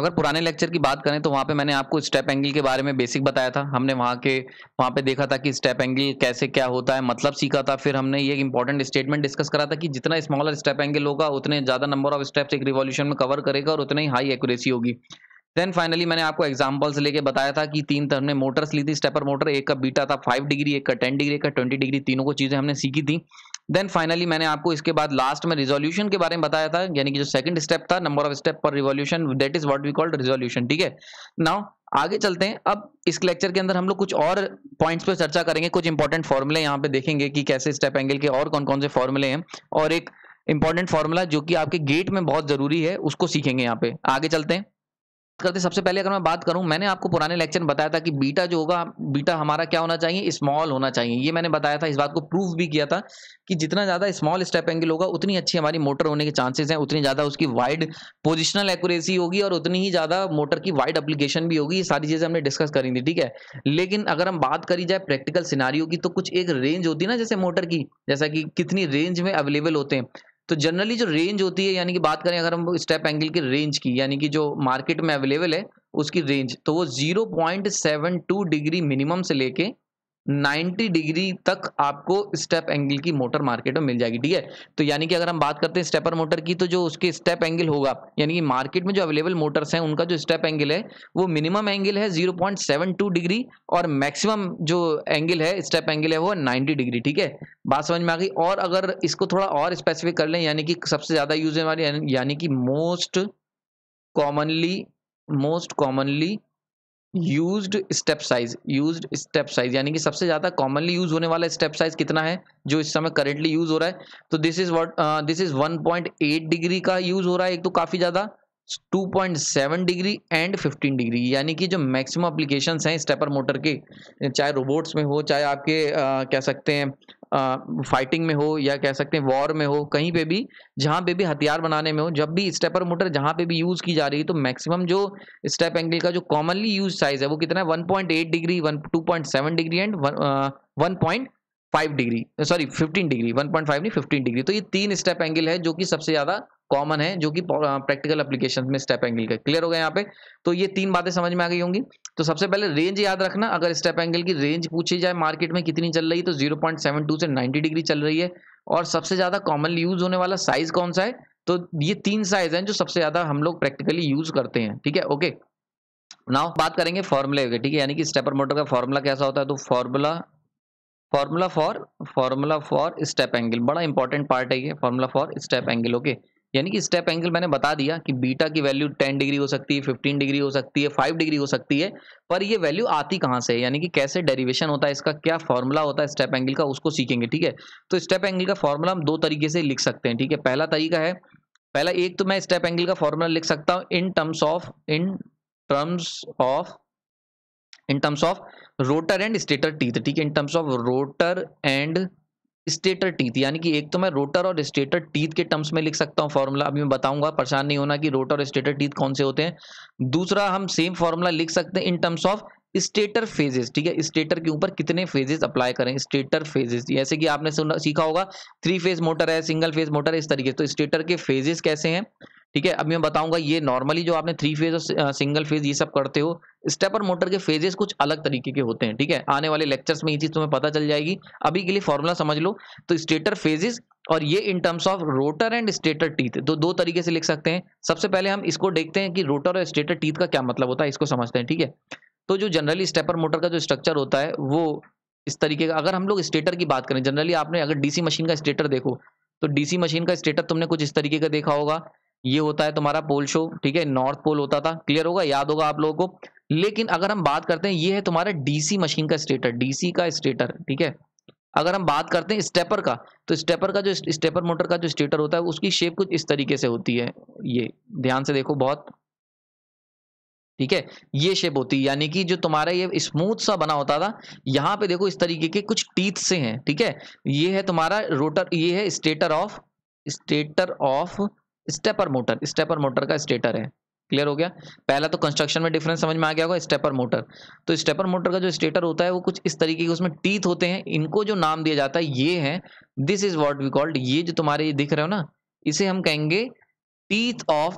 अगर पुराने लेक्चर की बात करें तो वहाँ पे मैंने आपको स्टेप एंगल के बारे में बेसिक बताया था हमने वहाँ के वहाँ पे देखा था कि स्टेप एंगल कैसे क्या होता है मतलब सीखा था फिर हमने ये इंपॉर्टेंट स्टेटमेंट डिस्कस करा था कि जितना स्मॉलर स्टेप एंगल होगा उतने ज़्यादा नंबर ऑफ स्टेप्स एक रिवॉल्यूशन में कवर करेगा और उतनी ही हाई एक्यूरेसी होगी देन फाइनली मैंने आपको एग्जाम्पल्स लेके बताया था कि तीन ने मोटर्स ली थी स्टेपर मोटर एक का बीटा था फाइव डिग्री एक का टेन डिग्री एक का ट्वेंटी डिग्री तीनों को चीज़ें हमने सीखी थी देन फाइनली मैंने आपको इसके बाद लास्ट में रिजोल्यूशन के बारे में बताया था यानी कि जो सेकंड स्टेप था नंबर ऑफ स्टेप पर revolution that is what we called resolution ठीक है नाउ आगे चलते हैं अब इस लेक्चर के अंदर हम लोग कुछ और पॉइंट्स पे चर्चा करेंगे कुछ इंपॉर्टेंट फॉर्मुले यहाँ पे देखेंगे कि कैसे स्टेप एंगल के और कौन कौन से फॉर्मुले हैं और एक इंपॉर्टेंट फॉर्मूला जो कि आपके गेट में बहुत जरूरी है उसको सीखेंगे यहाँ पे आगे चलते हैं करते सबसे पहले अगर मैं बात करूं मैंने आपको पुराने लेक्चर बताया था कि बीटा जो होगा बीटा हमारा क्या होना चाहिए स्मॉल होना चाहिए ये मैंने बताया था इस बात को प्रूफ भी किया था कि जितना ज़्यादा स्मॉल स्टेप एंगल होगा उतनी अच्छी हमारी मोटर होने के चांसेस हैं उतनी ज़्यादा उसकी वाइड पोजिशनल एक्यूरेसी होगी और उतनी ही ज़्यादा मोटर की वाइड अप्लीकेशन भी होगी ये सारी चीज़ें हमने डिस्कस करी थी ठीक है लेकिन अगर हम बात करी जाए प्रैक्टिकल सिनारियों की तो कुछ एक रेंज होती है ना जैसे मोटर की जैसा कि कितनी रेंज में अवेलेबल होते हैं तो जनरली जो रेंज होती है यानी कि बात करें अगर हम स्टेप एंगल की रेंज की यानी कि जो मार्केट में अवेलेबल है उसकी रेंज तो वो 0.72 डिग्री मिनिमम से लेके 90 डिग्री तक आपको स्टेप एंगल की मोटर मार्केट में मिल जाएगी ठीक है तो यानी कि अगर हम बात करते हैं स्टेपर मोटर की तो जो उसके स्टेप एंगल होगा यानी कि मार्केट में जो अवेलेबल मोटर्स हैं उनका जो स्टेप एंगल है वो मिनिमम एंगल है 0.72 डिग्री और मैक्सिमम जो एंगल है स्टेप एंगल है वो नाइन्टी डिग्री ठीक है बात समझ में आ गई और अगर इसको थोड़ा और स्पेसिफिक कर लें यानी कि सबसे ज़्यादा यूज होने वाली यानी कि most commonly most commonly used step size used step size यानी कि सबसे ज़्यादा कॉमनली यूज होने वाला स्टेप साइज कितना है जो इस समय करेंटली यूज हो रहा है तो this is what this is 1.8 degree का यूज हो रहा है एक तो काफ़ी ज़्यादा 2.7 डिग्री एंड 15 डिग्री यानी कि जो मैक्सिमम अप्लीकेशन हैं स्टेपर मोटर के चाहे रोबोट्स में हो चाहे आपके आ, uh, कह सकते हैं फाइटिंग में हो या कह सकते हैं वॉर में हो कहीं पे भी जहां पे भी हथियार बनाने में हो जब भी स्टेपर मोटर जहां पे भी यूज़ की जा रही है तो मैक्सिमम जो स्टेप एंगल का जो कॉमनली यूज साइज है वो कितना है one point eight degree one two point seven degree and one point five degree sorry fifteen degree one point five नहीं फिफ्टीन डिग्री तो ये तीन स्टेप एंगल है जो कि सबसे ज़्यादा कॉमन है जो कि प्रैक्टिकल एप्लीकेशन में स्टेप एंगल का क्लियर हो गया यहाँ पे तो ये तीन बातें समझ में आ गई होंगी तो सबसे पहले रेंज याद रखना अगर स्टेप एंगल की रेंज पूछी जाए मार्केट में कितनी चल रही है तो 0.72 से 90 डिग्री चल रही है और सबसे ज़्यादा कॉमनली यूज होने वाला साइज कौन सा है तो ये तीन साइज है जो सबसे ज़्यादा हम लोग प्रैक्टिकली यूज करते हैं ठीक है ओके नाउ बात करेंगे फॉर्मूले के ठीक है यानी कि स्टेपर मोटर का फॉर्मूला कैसा होता है तो formula formula for formula for step angle बड़ा इंपॉर्टेंट पार्ट है ये formula for step angle okay यानी कि स्टेप एंगल मैंने बता दिया कि बीटा की वैल्यू 10 डिग्री हो सकती है 15 डिग्री हो सकती है 5 डिग्री हो सकती है पर ये वैल्यू आती कहाँ से यानी कि कैसे डेरिवेशन होता है इसका क्या फॉर्मूला होता है स्टेप एंगल का उसको सीखेंगे ठीक है तो स्टेप एंगल का फॉर्मूला हम दो तरीके से लिख सकते हैं ठीक है पहला तरीका है पहला एक तो मैं स्टेप एंगल का फॉर्मूला लिख सकता हूँ in terms of in terms of in terms of rotor and stator teeth ठीक है in terms of rotor and stator teeth यानी कि एक तो मैं रोटर और स्टेटर टीथ के टर्म्स में लिख सकता हूँ फॉर्मूला अभी मैं बताऊंगा परेशान नहीं होना कि रोटर और स्टेटर टीथ कौन से होते हैं दूसरा हम सेम फॉर्मूला लिख सकते हैं in terms of stator phases ठीक है स्टेटर के ऊपर कितने फेजेस अप्लाई करें स्टेटर फेजेस जैसे कि आपने सीखा होगा थ्री फेज मोटर है सिंगल फेज मोटर है इस तरीके तो स्टेटर के फेजेस कैसे हैं ठीक है अभी मैं बताऊंगा ये नॉर्मली जो आपने थ्री फेज और सिंगल फेज ये सब करते हो स्टेपर मोटर के फेजेस कुछ अलग तरीके के होते हैं ठीक है आने वाले लेक्चर्स में ये चीज तुम्हें पता चल जाएगी अभी के लिए फॉर्मूला समझ लो तो स्टेटर फेजेस और ये in terms of rotor and stator teeth तो दो तरीके से लिख सकते हैं सबसे पहले हम इसको देखते हैं कि रोटर और स्टेटर टीथ का क्या मतलब होता है इसको समझते हैं ठीक है तो जो जनरली स्टेपर मोटर का जो स्ट्रक्चर होता है वो इस तरीके का अगर हम लोग स्टेटर की बात करें जनरली आपने अगर डीसी मशीन का स्टेटर देखो तो डीसी मशीन का स्टेटर तुमने कुछ इस तरीके का देखा होगा ये होता है तुम्हारा पोल शो ठीक है नॉर्थ पोल होता था क्लियर होगा याद होगा आप लोगों को लेकिन अगर हम बात करते हैं ये है तुम्हारा डीसी मशीन का स्टेटर डीसी का स्टेटर ठीक है अगर हम बात करते हैं स्टेपर का तो स्टेपर का जो स्टेपर मोटर का जो स्टेटर होता है उसकी शेप कुछ इस तरीके से होती है ये ध्यान से देखो बहुत ठीक है ये शेप होती है यानी कि जो तुम्हारा ये स्मूथ सा बना होता था यहाँ पे देखो इस तरीके के कुछ टीथ से हैं ठीक है ये है तुम्हारा रोटर ये है stator of stator of stepper motor stepper motor का स्टेटर है क्लियर हो गया पहला तो कंस्ट्रक्शन में डिफरेंस समझ में आ गया होगा स्टेपर मोटर तो स्टेपर मोटर का जो स्टेटर होता है वो कुछ इस तरीके के उसमें टीथ होते हैं इनको जो नाम दिया जाता है ये है this is what we called ये जो तुम्हारे ये दिख रहे हो ना इसे हम कहेंगे teeth of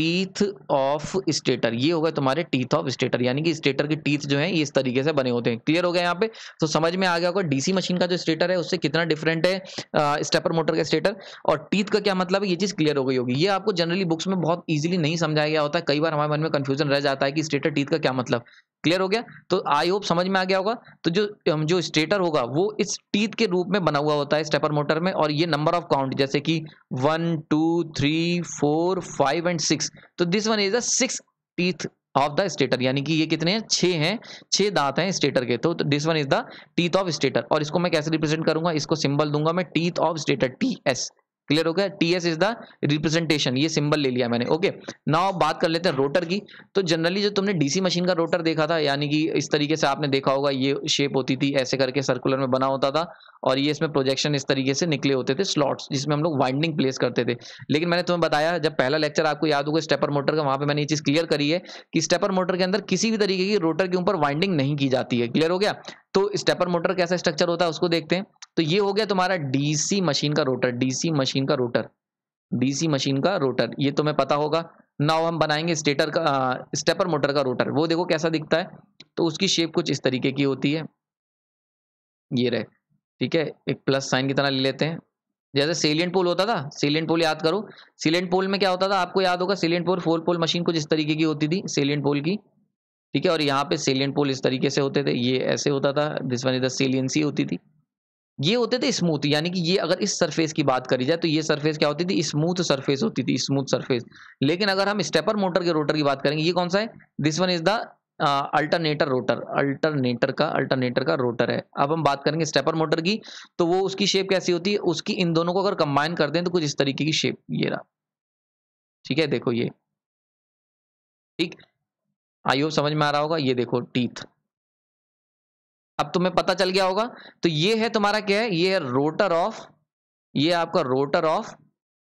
teeth of stator ये होगा तुम्हारे टीथ ऑफ स्टेटर यानी कि स्टेटर के टीथ जो है ये इस तरीके से बने होते हैं क्लियर हो गया यहाँ पे तो समझ में आ गया होगा डीसी मशीन का जो स्टेटर है उससे कितना डिफरेंट है स्टेपर मोटर का स्टेटर और टीथ का क्या मतलब है ये चीज क्लियर हो गई होगी ये आपको जनरली बुक्स में बहुत ईजिली नहीं समझाया गया होता है कई बार हमारे मन में कंफ्यूजन रह जाता है कि स्टेटर टीथ का क्या मतलब क्लियर हो गया तो आई होप समझ में आ गया होगा तो जो जो स्टेटर होगा वो इस टीथ के रूप में बना हुआ होता है स्टेपर मोटर में और ये नंबर ऑफ काउंट जैसे कि one two three four five and six तो this one is a teeth of the stator यानी कि ये कितने हैं छे हैं छे दांत हैं स्टेटर के तो this one is the teeth of stator और इसको मैं कैसे रिप्रेजेंट करूंगा इसको सिंबल दूंगा मैं teeth of stator T S clear हो गया T S is the representation ये सिंबल ले लिया मैंने ओके नाउ बात कर लेते हैं रोटर की तो जनरली जो तुमने डीसी मशीन का रोटर देखा था यानी कि इस तरीके से आपने देखा होगा ये शेप होती थी ऐसे करके सर्कुलर में बना होता था और ये इसमें प्रोजेक्शन इस तरीके से निकले होते थे स्लॉट्स जिसमें हम लोग वाइंडिंग प्लेस करते थे लेकिन मैंने तुम्हें बताया जब पहला लेक्चर आपको याद होगा स्टेपर मोटर का वहां पे मैंने ये चीज़ क्लियर करी है कि स्टेपर मोटर के अंदर किसी भी तरीके की रोटर के ऊपर वाइंडिंग नहीं की जाती है क्लियर हो गया तो स्टेपर मोटर कैसा स्ट्रक्चर होता है उसको देखते हैं तो ये हो गया तुम्हारा डीसी मशीन का रोटर डीसी मशीन का रोटर डीसी मशीन का रोटर ये तुम्हें पता होगा नाउ हम बनाएंगे स्टेटर का स्टेपर मोटर का रोटर वो देखो कैसा दिखता है तो उसकी शेप कुछ इस तरीके की होती है ये रहे ठीक है एक प्लस साइन की तरह ले लेते हैं जैसे सेलियंट पोल होता था सेलियंट पोल याद करो सेलियंट पोल में क्या होता था आपको याद होगा salient pole four pole machine कुछ इस तरीके की होती थी सेलियंट पोल की ठीक है और यहाँ पे सेलियंट पोल इस तरीके से होते थे ये ऐसे होता था दिस वन इधर सीलियंसी होती थी ये होते थे स्मूथ यानी कि ये अगर इस सरफेस की बात करी जाए तो ये सरफेस क्या होती थी स्मूथ सरफेस होती थी स्मूथ सरफेस लेकिन अगर हम स्टेपर मोटर के रोटर की बात करेंगे ये कौन सा है this one is the alternator rotor alternator का अल्टरनेटर का रोटर है अब हम बात करेंगे स्टेपर मोटर की तो वो उसकी शेप कैसी होती है उसकी इन दोनों को अगर कंबाइन कर दें तो कुछ इस तरीके की शेप ये रहा ठीक है देखो ये ठीक आई होप समझ में आ रहा होगा ये देखो टीथ अब तुम्हें पता चल गया होगा तो ये है तुम्हारा क्या है ये है रोटर ऑफ ये आपका rotor of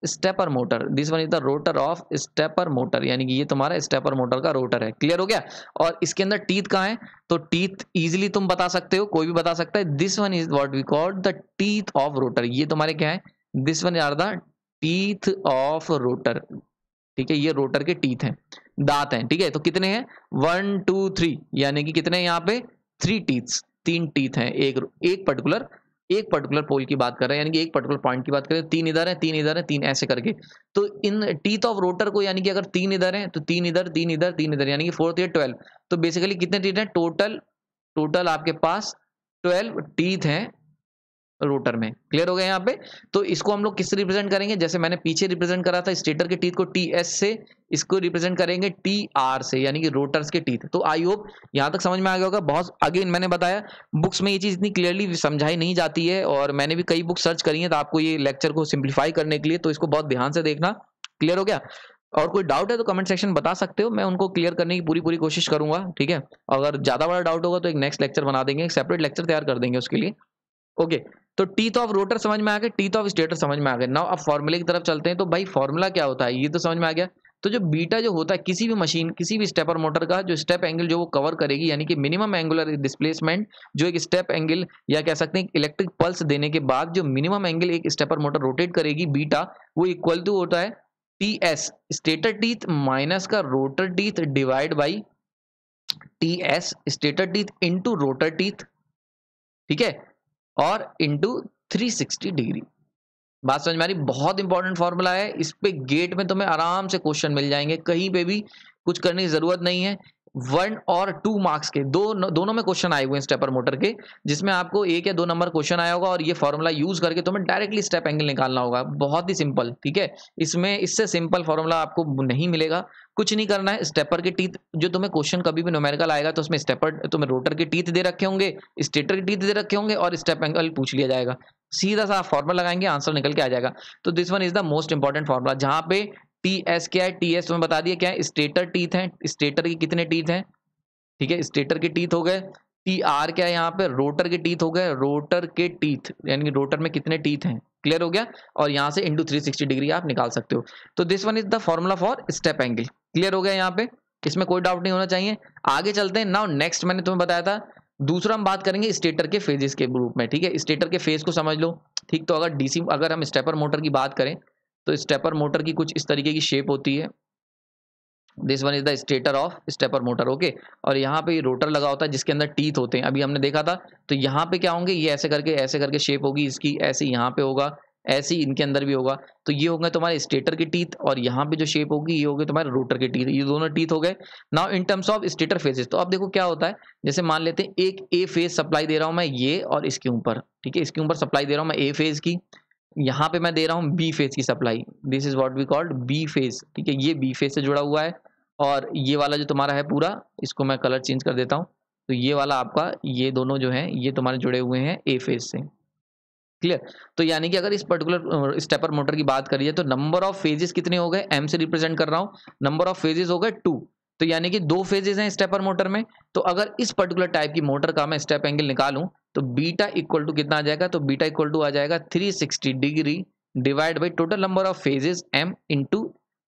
stepper motor this one is the rotor of stepper motor यानी कि ये तुम्हारा स्टेपर मोटर का रोटर है क्लियर हो गया और इसके अंदर टीथ कहाँ है तो टीथ इजिली तुम बता सकते हो कोई भी बता सकता है this one is what we called the teeth of rotor ये तुम्हारे क्या है this one are the teeth of rotor ठीक है ये रोटर के टीथ हैं दांत हैं ठीक है तो कितने हैं वन टू थ्री यानी कि कितने यहाँ पे थ्री टीथ तीन टीथ हैं एक एक पर्टिकुलर एक पर्टिकुलर पोल की बात कर रहे हैं यानी कि एक पर्टिकुलर पॉइंट की बात करें तीन इधर है तीन इधर है तीन ऐसे करके तो इन टीथ ऑफ रोटर को यानी कि अगर तीन इधर है तो तीन इधर तीन इधर तीन इधर यानी कि फोर्थ ईयर ट्वेल्व तो बेसिकली कितने टीथ हैं टोटल टोटल आपके पास ट्वेल्व टीथ हैं रोटर में क्लियर हो गया यहाँ पे तो इसको हम लोग किससे रिप्रेजेंट करेंगे जैसे मैंने पीछे रिप्रेजेंट करा था स्टेटर के टीथ को टी एस से इसको रिप्रेजेंट करेंगे टी आर से यानी कि रोटर्स के टीथ तो आई होप यहाँ तक समझ में आ गया होगा बहुत अगेन मैंने बताया बुक्स में ये चीज़ इतनी क्लियरली समझाई नहीं जाती है और मैंने भी कई बुक सर्च करी है तो आपको ये लेक्चर को सिंप्लीफाई करने के लिए तो इसको बहुत ध्यान से देखना क्लियर हो गया और कोई डाउट है तो कमेंट सेक्शन बता सकते हो मैं उनको क्लियर करने की पूरी पूरी कोशिश करूंगा ठीक है अगर ज़्यादा बड़ा डाउट होगा तो एक नेक्स्ट लेक्चर बना देंगे एक सेपरेट लेक्चर तैयार कर देंगे उसके लिए ओके तो टीथ ऑफ रोटर समझ में आ गए टीथ ऑफ स्टेटर समझ में आ गए नाउ अब फॉर्मूले की तरफ चलते हैं तो भाई फॉर्मूला क्या होता है ये तो समझ में आ गया तो जो बीटा जो होता है किसी भी मशीन किसी भी स्टेपर मोटर का जो स्टेप एंगल जो वो कवर करेगी यानी कि मिनिमम एंगुलर डिस्प्लेसमेंट जो एक स्टेप एंगल या कह सकते हैं इलेक्ट्रिक पल्स देने के बाद जो मिनिमम एंगल एक स्टेपर मोटर रोटेट करेगी बीटा वो इक्वल टू होता है T S stator teeth minus का rotor teeth divide by T S stator teeth into rotor teeth ठीक है और इंटू थ्री सिक्सटी डिग्री बात समझ में आ रही बहुत इंपॉर्टेंट फॉर्मूला है इस पे गेट में तुम्हें आराम से क्वेश्चन मिल जाएंगे कहीं पे भी कुछ करने की जरूरत नहीं है वन और टू मार्क्स के दो दोनों में क्वेश्चन आए हुए स्टेपर मोटर के जिसमें आपको एक या दो नंबर क्वेश्चन आया होगा और ये फॉर्मूला यूज करके तुम्हें डायरेक्टली स्टेप एंगल निकालना होगा बहुत ही सिंपल ठीक है इसमें इससे सिंपल फॉर्मूला आपको नहीं मिलेगा कुछ नहीं करना है स्टेपर के टीथ जो तुम्हें क्वेश्चन कभी भी नोमेरिकल आएगा तो उसमें स्टेपर तुम्हें रोटर के टीथ दे रखे होंगे स्टेटर के टीथ दे रखे होंगे और स्टेप एंगल पूछ लिया जाएगा सीधा सा आप फॉर्मूला लगाएंगे आंसर निकल के आ जाएगा तो this one is the most important formula जहां पे टी एस क्या है टी एस तुम्हें बता दिया क्या है स्टेटर टीथ है स्टेटर के कितने टीथ हैं ठीक है स्टेटर के टीथ हो गए टी आर क्या है यहाँ पे रोटर के टीथ हो गए रोटर के टीथ यानी रोटर में कितने टीथ हैं क्लियर हो गया और यहाँ से इंटू थ्री सिक्सटी डिग्री आप निकाल सकते हो तो this one is the formula for step angle clear हो गया यहाँ पे इसमें कोई डाउट नहीं होना चाहिए आगे चलते हैं नाउ नेक्स्ट मैंने तुम्हें बताया था दूसरा हम बात करेंगे स्टेटर के फेजेस के ग्रुप में ठीक है स्टेटर के फेज को समझ लो ठीक तो अगर डीसी अगर हम स्टेपर मोटर की बात करें तो स्टेपर मोटर की कुछ इस तरीके की शेप होती है this one is the stator of stepper motor okay और यहाँ पे रोटर लगा होता है जिसके अंदर टीथ होते हैं अभी हमने देखा था तो यहाँ पे क्या होंगे ये ऐसे करके ऐसे करके शेप होगी इसकी ऐसे यहाँ पे होगा ऐसे ही इनके अंदर भी होगा तो ये होंगे तुम्हारे स्टेटर के टीथ और यहाँ पे जो शेप होगी ये होगी तुम्हारे रोटर के टीथ ये दोनों टीथ हो गए now in terms of stator phases तो अब देखो क्या होता है जैसे मान लेते हैं एक ए फेज सप्लाई दे रहा हूँ मैं ये और इसके ऊपर ठीक है इसके ऊपर सप्लाई दे रहा हूँ मैं ए फेज की यहाँ पे मैं दे रहा हूँ बी फेज की supply this is what we called B phase ठीक है ये बी फेज से जुड़ा हुआ है और ये वाला जो तुम्हारा है पूरा इसको मैं कलर चेंज कर देता हूँ तो ये वाला आपका ये दोनों जो है ये तुम्हारे जुड़े हुए हैं ए फेज से क्लियर तो यानी कि अगर इस पर्टिकुलर स्टेपर मोटर की बात करिए तो नंबर ऑफ फेजेस कितने हो गए एम से रिप्रेजेंट कर रहा हूँ नंबर ऑफ फेजेस हो गए टू तो यानी कि दो फेजेस हैं स्टेपर मोटर में तो अगर इस पर्टिकुलर टाइप की मोटर का मैं स्टेप एंगल निकालूं तो बीटा इक्वल टू कितना आ जाएगा तो बीटा इक्वल टू आ जाएगा 360 degree divide by total number of phases M into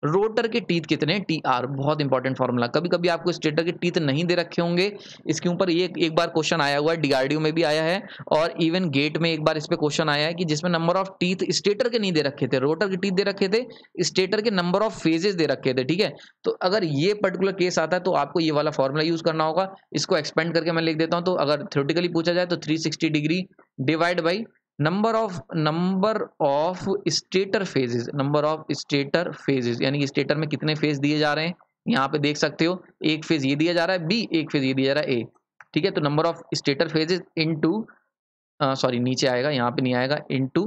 rotor के टीथ कितने टी आर बहुत इंपॉर्टेंट फॉर्मूला कभी कभी आपको स्टेटर के टीथ नहीं दे रखे होंगे इसके ऊपर ये एक बार क्वेश्चन आया हुआ है डीआरडीओ में भी आया है और इवन गेट में एक बार इस पर क्वेश्चन आया है कि जिसमें नंबर ऑफ टीथ स्टेटर के नहीं दे रखे थे रोटर के टीथ दे रखे थे स्टेटर के नंबर ऑफ फेजेस दे रखे थे ठीक है तो अगर ये पर्टिकुलर केस आता है तो आपको ये वाला फॉर्मूला यूज करना होगा इसको एक्सपेंड करके मैं लिख देता हूँ तो अगर थ्योरेटिकली पूछा जाए तो three degree divide by number of number of stator phases number of stator phases यानी कि स्टेटर में कितने फेज दिए जा रहे हैं यहाँ पे देख सकते हो एक फेज ये दिया जा रहा है बी एक फेज ये दिया जा रहा है ए ठीक है तो number of stator phases into sorry नीचे आएगा यहाँ पे नहीं आएगा इन टू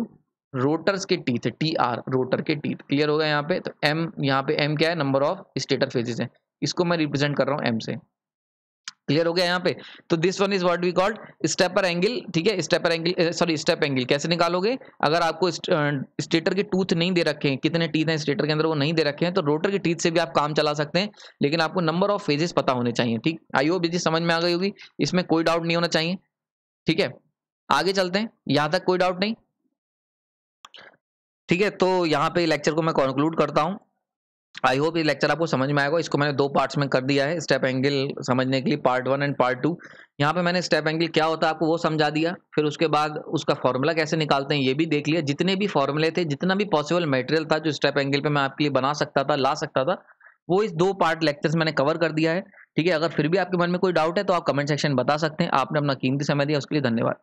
रोटर्स के टीथ टी आर रोटर के टीथ क्लियर होगा यहाँ पे तो एम यहाँ पे एम क्या है नंबर ऑफ स्टेटर फेजेस है इसको मैं रिप्रेजेंट कर रहा हूँ एम से क्लियर हो गया यहाँ पे तो this one is what we called stepper angle ठीक है stepper angle sorry step angle कैसे निकालोगे अगर आपको स्टेटर के टूथ नहीं दे रखे हैं कितने टीथ हैं स्टेटर के अंदर वो नहीं दे रखे हैं तो रोटर के टीथ से भी आप काम चला सकते हैं लेकिन आपको नंबर ऑफ फेजेस पता होने चाहिए ठीक आई होप समझ में आ गई होगी इसमें कोई डाउट नहीं होना चाहिए ठीक है आगे चलते हैं यहाँ तक कोई डाउट नहीं ठीक है तो यहाँ पे लेक्चर को मैं कंक्लूड करता हूँ आई होप ये लेक्चर आपको समझ में आएगा इसको मैंने दो पार्ट्स में कर दिया है स्टेप एंगल समझने के लिए part one and part two यहाँ पे मैंने स्टेप एंगल क्या होता है आपको वो समझा दिया फिर उसके बाद उसका फॉर्मूला कैसे निकालते हैं ये भी देख लिया जितने भी फॉर्मूले थे जितना भी पॉसिबल मटेरियल था जो स्टेप एंगल पर मैं आपके लिए बना सकता था ला सकता था वो इस दो पार्ट लेक्चर्स मैंने कवर कर दिया है ठीक है अगर फिर भी आपके मन में कोई डाउट है तो आप कमेंट सेक्शन बता सकते हैं आपने अपना कीमती समय दिया उसके लिए धन्यवाद